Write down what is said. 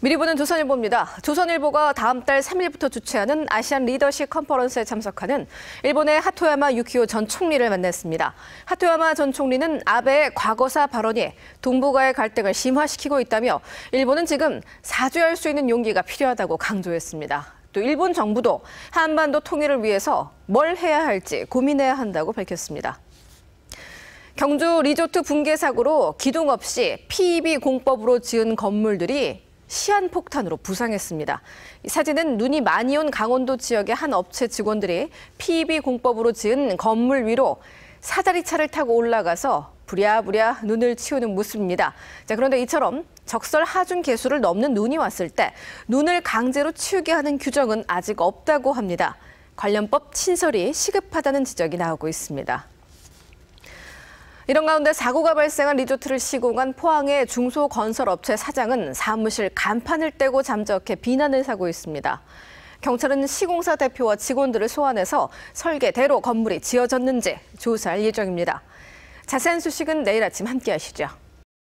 미리 보는 조선일보입니다. 조선일보가 다음 달 3일부터 주최하는 아시안 리더십 컨퍼런스에 참석하는 일본의 하토야마 유키오 전 총리를 만났습니다. 하토야마 전 총리는 아베의 과거사 발언이 동북아의 갈등을 심화시키고 있다며 일본은 지금 사죄할 수 있는 용기가 필요하다고 강조했습니다. 또 일본 정부도 한반도 통일을 위해서 뭘 해야 할지 고민해야 한다고 밝혔습니다. 경주 리조트 붕괴 사고로 기둥 없이 PEB 공법으로 지은 건물들이 시한폭탄으로 부상했습니다. 사진은 눈이 많이 온 강원도 지역의 한 업체 직원들이 PB e 공법으로 지은 건물 위로 사다리차를 타고 올라가서 부랴부랴 눈을 치우는 모습입니다. 자, 그런데 이처럼 적설 하중 개수를 넘는 눈이 왔을 때 눈을 강제로 치우게 하는 규정은 아직 없다고 합니다. 관련법 친설이 시급하다는 지적이 나오고 있습니다. 이런 가운데 사고가 발생한 리조트를 시공한 포항의 중소건설업체 사장은 사무실 간판을 떼고 잠적해 비난을 사고 있습니다. 경찰은 시공사 대표와 직원들을 소환해서 설계대로 건물이 지어졌는지 조사할 예정입니다. 자세한 소식은 내일 아침 함께 하시죠.